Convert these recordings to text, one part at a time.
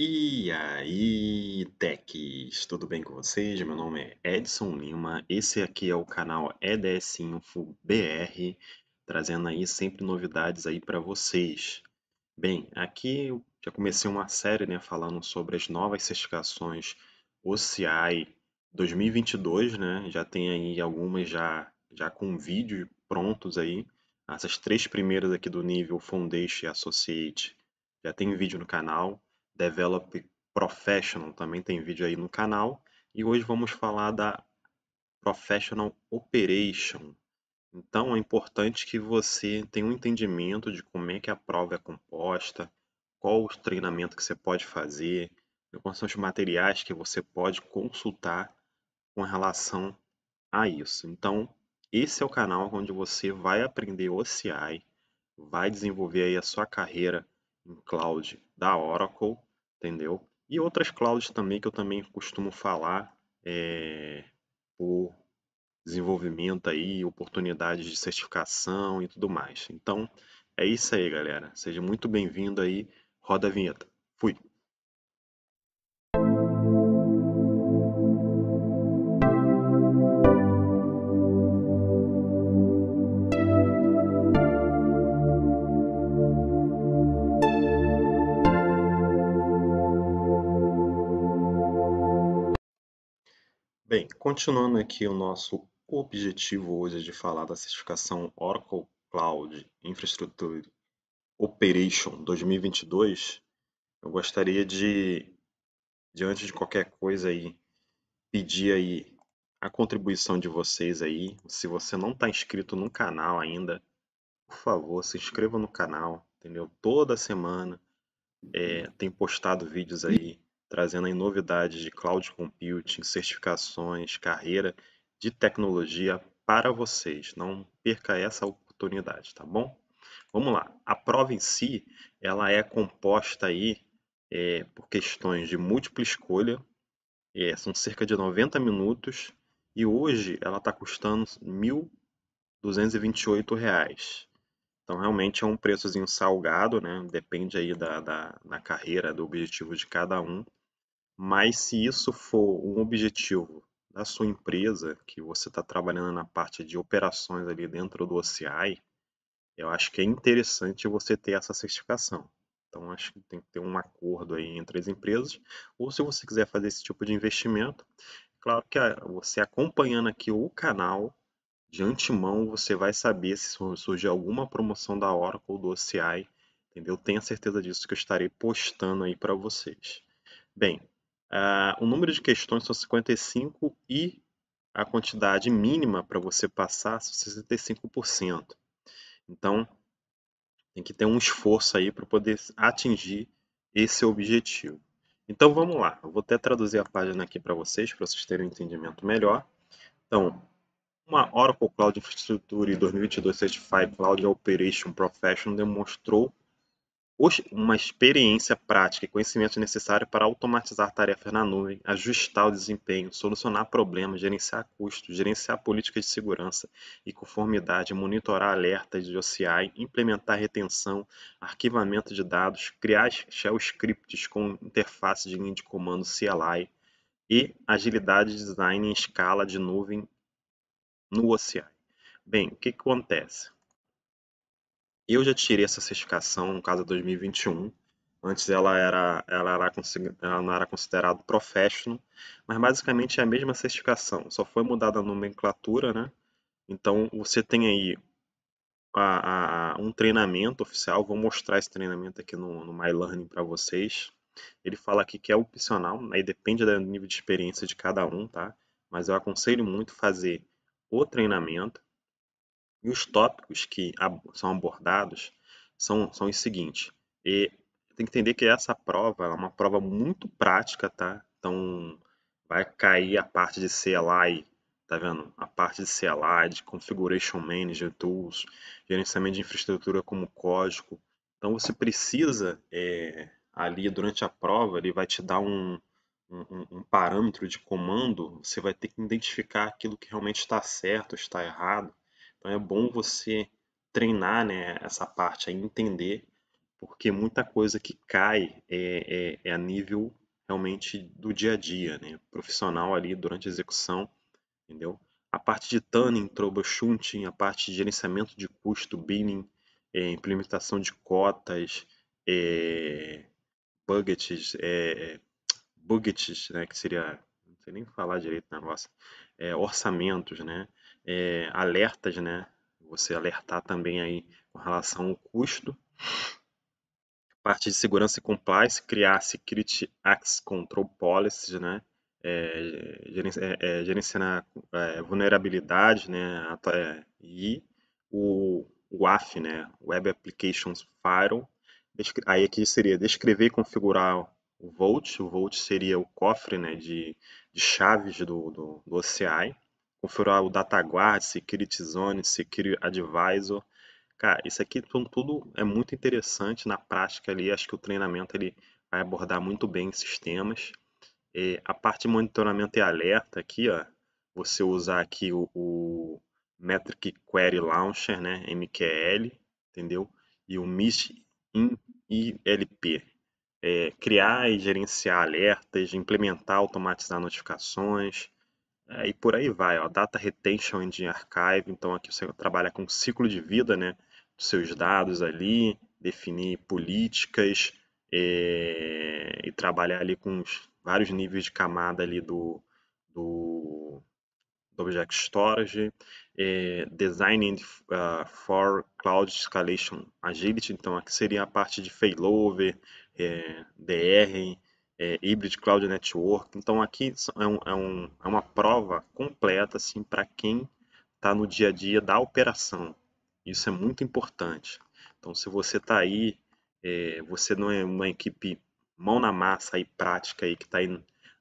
E aí, techs, tudo bem com vocês? Meu nome é Edson Lima, esse aqui é o canal EDS Info BR, trazendo aí sempre novidades aí para vocês. Bem, aqui eu já comecei uma série, né, falando sobre as novas certificações OCI 2022, né, já tem aí algumas já, já com vídeos prontos aí, essas três primeiras aqui do nível Foundation e Associate já tem vídeo no canal, Develop Professional, também tem vídeo aí no canal. E hoje vamos falar da Professional Operation. Então é importante que você tenha um entendimento de como é que a prova é composta, qual o treinamento que você pode fazer, quais são os materiais que você pode consultar com relação a isso. Então, esse é o canal onde você vai aprender OCI, vai desenvolver aí a sua carreira em cloud da Oracle entendeu? E outras clouds também que eu também costumo falar é, por desenvolvimento aí, oportunidades de certificação e tudo mais. Então, é isso aí, galera. Seja muito bem-vindo aí. Roda a vinheta. Fui! Continuando aqui o nosso objetivo hoje é de falar da certificação Oracle Cloud Infrastructure Operation 2022, eu gostaria de, diante de qualquer coisa aí, pedir aí a contribuição de vocês aí. Se você não está inscrito no canal ainda, por favor, se inscreva no canal, entendeu? Toda semana é, tem postado vídeos aí trazendo aí novidades de cloud computing, certificações, carreira de tecnologia para vocês. Não perca essa oportunidade, tá bom? Vamos lá. A prova em si, ela é composta aí é, por questões de múltipla escolha. É, são cerca de 90 minutos e hoje ela está custando R$ 1.228. Então, realmente é um preçozinho salgado, né? Depende aí da, da, da carreira, do objetivo de cada um. Mas se isso for um objetivo da sua empresa, que você está trabalhando na parte de operações ali dentro do OCI, eu acho que é interessante você ter essa certificação. Então, acho que tem que ter um acordo aí entre as empresas. Ou se você quiser fazer esse tipo de investimento, claro que você acompanhando aqui o canal, de antemão você vai saber se surge alguma promoção da Oracle ou do OCI, entendeu? Tenha certeza disso que eu estarei postando aí para vocês. Bem, ah, o número de questões são 55 e a quantidade mínima para você passar são 65%. Então, tem que ter um esforço aí para poder atingir esse objetivo. Então, vamos lá. Eu vou até traduzir a página aqui para vocês, para vocês terem um entendimento melhor. Então, uma Oracle Cloud Infrastructure 2022 Certified Cloud Operation Professional demonstrou uma experiência prática e conhecimento necessário para automatizar tarefas na nuvem, ajustar o desempenho, solucionar problemas, gerenciar custos, gerenciar políticas de segurança e conformidade, monitorar alertas de OCI, implementar retenção, arquivamento de dados, criar shell scripts com interface de linha de comando CLI e agilidade de design em escala de nuvem no OCI. Bem, o que, que acontece? Eu já tirei essa certificação no caso de 2021. Antes ela era, ela era, ela não era considerada professional, mas basicamente é a mesma certificação, só foi mudada a nomenclatura, né? Então você tem aí a, a, um treinamento oficial, vou mostrar esse treinamento aqui no, no para vocês. Ele fala aqui que é opcional, aí depende do nível de experiência de cada um, tá? Mas eu aconselho muito fazer o treinamento e os tópicos que são abordados são, são os seguintes. E tem que entender que essa prova é uma prova muito prática, tá? Então, vai cair a parte de CLI, tá vendo? A parte de CLI, de Configuration Manager Tools, gerenciamento de infraestrutura como código. Então, você precisa, é, ali durante a prova, ele vai te dar um, um, um, parâmetro de comando, você vai ter que identificar aquilo que realmente está certo, está errado, então é bom você treinar né, essa parte, aí, entender, porque muita coisa que cai é, é, é a nível realmente do dia a dia, né? profissional ali durante a execução, entendeu? A parte de tuning, troubleshooting, a parte de gerenciamento de custo, binning, é, implementação de cotas, é, budgets, é, budgets, né, que seria, não sei nem falar direito na nossa, é, orçamentos, né, é, alertas, né? Você alertar também aí com relação ao custo. Parte de segurança e compliance, criar Security Access Control Policies, né? É, é, gerenciar vulnerabilidade, né? E o WAF, né? Web Applications Firewall. Aí aqui seria descrever e configurar o Vault. O Vault seria o cofre né, de, de chaves do, do, do OCI configurar o DataGuard, Security Zone, Security Advisor. Cara, isso aqui tudo é muito interessante na prática ali. Acho que o treinamento ele vai abordar muito bem sistemas. E a parte de monitoramento e alerta aqui, ó, você usar aqui o, o Metric Query Launcher, né, MQL, entendeu? E o MIST ILP. É, criar e gerenciar alertas, implementar, automatizar notificações, é, e por aí vai, ó, data retention Engine archive, então aqui você trabalha com ciclo de vida, né, dos seus dados ali, definir políticas é, e trabalhar ali com os vários níveis de camada ali do, do, do Object Storage, é, Design uh, for Cloud Escalation Agility, então aqui seria a parte de failover, é, DR, é, Hybrid Cloud Network. Então aqui é, um, é, um, é uma prova completa assim, para quem está no dia a dia da operação. Isso é muito importante. Então se você está aí, é, você não é uma equipe mão na massa aí, prática aí, que está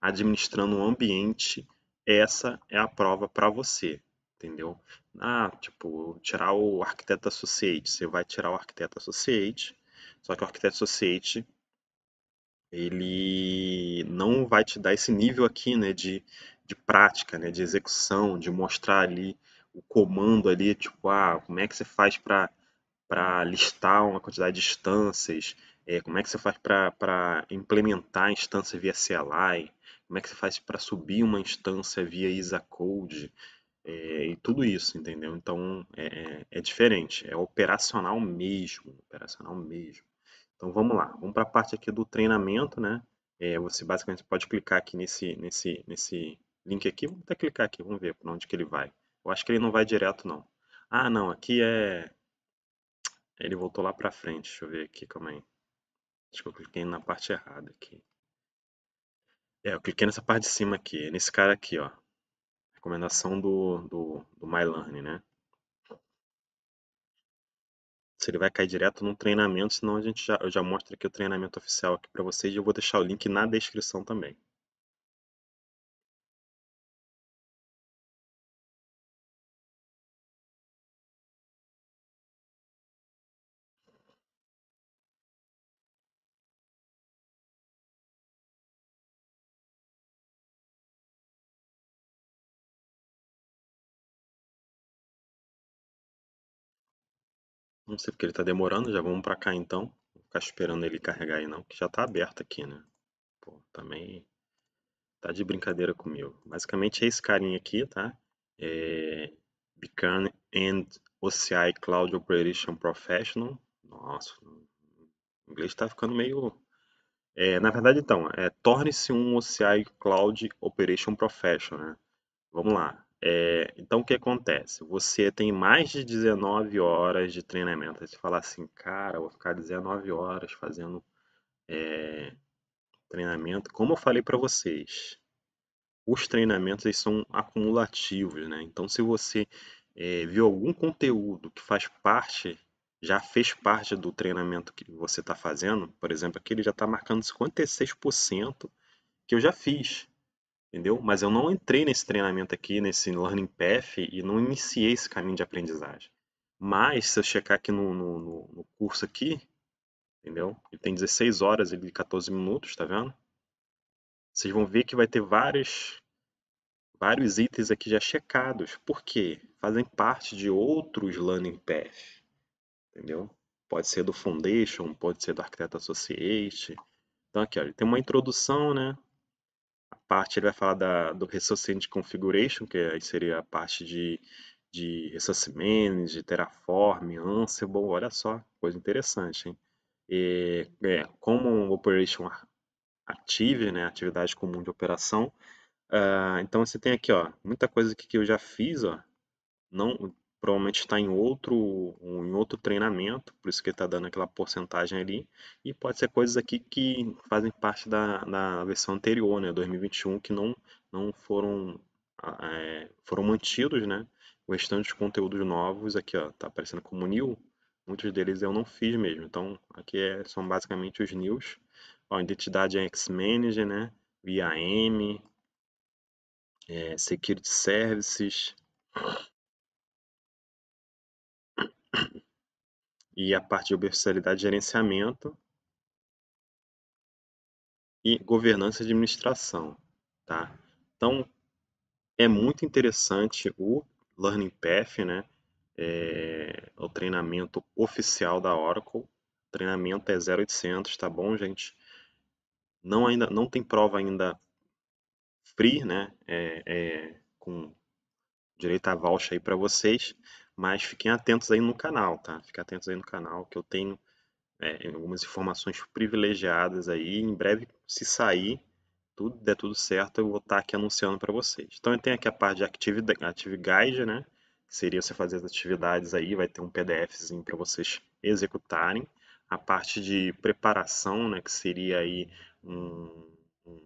administrando um ambiente, essa é a prova para você entendeu? Ah, tipo, tirar o arquiteto associate, você vai tirar o arquiteto associate, só que o arquiteto associate ele não vai te dar esse nível aqui, né, de, de prática, né, de execução, de mostrar ali o comando ali, tipo, ah, como é que você faz para para listar uma quantidade de instâncias, é, como é que você faz para implementar a instância via CLI, como é que você faz para subir uma instância via ISA Code, é, e tudo isso, entendeu? Então é, é, é diferente, é operacional mesmo, operacional mesmo. Então vamos lá, vamos para a parte aqui do treinamento, né? É, você basicamente pode clicar aqui nesse, nesse, nesse link aqui, vamos até clicar aqui, vamos ver para onde que ele vai. Eu acho que ele não vai direto não. Ah não, aqui é... Ele voltou lá para frente, deixa eu ver aqui, calma aí. Acho que eu cliquei na parte errada aqui. É, eu cliquei nessa parte de cima aqui, nesse cara aqui, ó. Recomendação do, do, do MyLearn, né? se ele vai cair direto num treinamento, senão a gente já, eu já mostro aqui o treinamento oficial aqui para vocês e eu vou deixar o link na descrição também. Não sei porque ele está demorando, já vamos para cá então. Vou ficar esperando ele carregar aí não, que já está aberto aqui, né? Pô, também tá de brincadeira comigo. Basicamente é esse carinha aqui, tá? É... Beacon and OCI Cloud Operation Professional. Nossa, o inglês está ficando meio... É, na verdade, então, é torne-se um OCI Cloud Operation Professional, né? Vamos lá, é, então, o que acontece? Você tem mais de 19 horas de treinamento. Aí você fala assim, cara, vou ficar 19 horas fazendo é, treinamento. Como eu falei para vocês, os treinamentos eles são acumulativos, né? Então, se você é, viu algum conteúdo que faz parte, já fez parte do treinamento que você está fazendo, por exemplo, aqui ele já está marcando 56% que eu já fiz entendeu? Mas eu não entrei nesse treinamento aqui, nesse learning path e não iniciei esse caminho de aprendizagem. Mas se eu checar aqui no, no, no curso aqui, entendeu? Ele tem 16 horas e 14 minutos, tá vendo? Vocês vão ver que vai ter vários, vários itens aqui já checados. Por quê? Fazem parte de outros learning paths, entendeu? Pode ser do Foundation, pode ser do Arquiteto Associate. Então aqui, ó, ele tem uma introdução, né? parte ele vai falar da, do Resource Configuration, que é, aí seria a parte de, de Resource Manage, Terraform, Ansible, olha só, coisa interessante, hein? E, é, como Operation Active, né, atividade comum de operação, uh, então você tem aqui, ó, muita coisa aqui que eu já fiz, ó, não, provavelmente está em outro, em outro treinamento, por isso que ele está dando aquela porcentagem ali, e pode ser coisas aqui que fazem parte da, da versão anterior, né, 2021, que não, não foram, é, foram mantidos, né, o restante dos conteúdos novos aqui, ó, tá aparecendo como new, muitos deles eu não fiz mesmo, então aqui é, são basicamente os news, ó, identidade é X-Manager, né, VAM, é, Security Services, e a parte de universalidade gerenciamento e governança e administração, tá? Então, é muito interessante o Learning Path, né? É, o treinamento oficial da Oracle. O treinamento é 0800, tá bom, gente? Não ainda não tem prova ainda free, né? É, é, com direito a voucher aí para vocês, mas fiquem atentos aí no canal, tá? Fiquem atentos aí no canal que eu tenho é, algumas informações privilegiadas aí. Em breve, se sair, tudo der tudo certo, eu vou estar tá aqui anunciando para vocês. Então, eu tenho aqui a parte de Active, Active Guide, né? Que seria você fazer as atividades aí, vai ter um PDFzinho para vocês executarem. A parte de preparação, né? Que seria aí um, um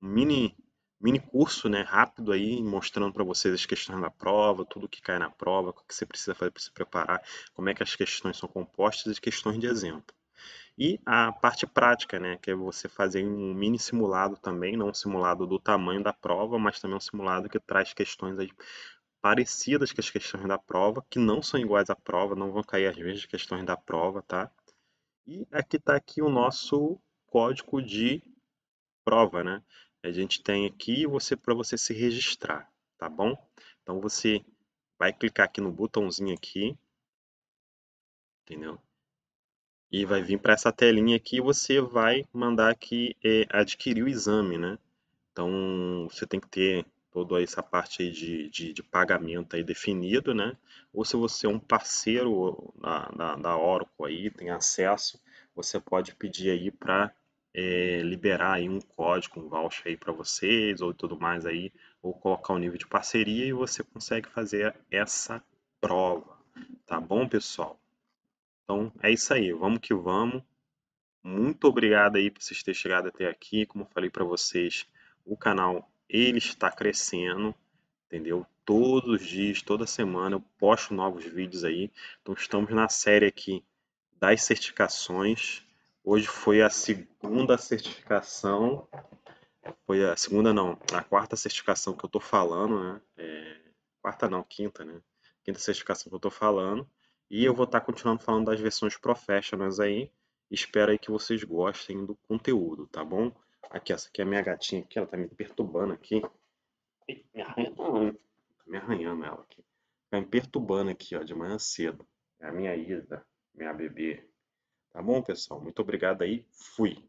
mini mini curso, né, rápido aí, mostrando para vocês as questões da prova, tudo que cai na prova, o que você precisa fazer para se preparar, como é que as questões são compostas e questões de exemplo. E a parte prática, né, que é você fazer um mini simulado também, não um simulado do tamanho da prova, mas também um simulado que traz questões aí parecidas com as questões da prova, que não são iguais à prova, não vão cair às vezes questões da prova, tá? E aqui está aqui o nosso código de prova, né? a gente tem aqui você para você se registrar, tá bom? Então você vai clicar aqui no botãozinho aqui, entendeu? E vai vir para essa telinha aqui e você vai mandar aqui é, adquirir o exame, né? Então você tem que ter toda essa parte aí de, de, de pagamento aí definido, né? Ou se você é um parceiro da, da, da Oracle aí, tem acesso, você pode pedir aí para é, liberar aí um código, um voucher aí para vocês ou tudo mais aí, ou colocar um nível de parceria e você consegue fazer essa prova, tá bom, pessoal? Então é isso aí, vamos que vamos. Muito obrigado aí por vocês terem chegado até aqui. Como eu falei para vocês, o canal ele está crescendo, entendeu? Todos os dias, toda semana eu posto novos vídeos aí. Então estamos na série aqui das certificações, Hoje foi a segunda certificação, foi a segunda não, a quarta certificação que eu estou falando, né? É, quarta não, quinta, né? Quinta certificação que eu estou falando. E eu vou estar tá continuando falando das versões professionals aí. Espero aí que vocês gostem do conteúdo, tá bom? Aqui, essa aqui é a minha gatinha aqui, ela tá me perturbando aqui. Me arranhando, me arranhando ela aqui. Tá me perturbando aqui, ó, de manhã cedo. É a minha Isa, minha bebê. Tá bom, pessoal? Muito obrigado aí. Fui.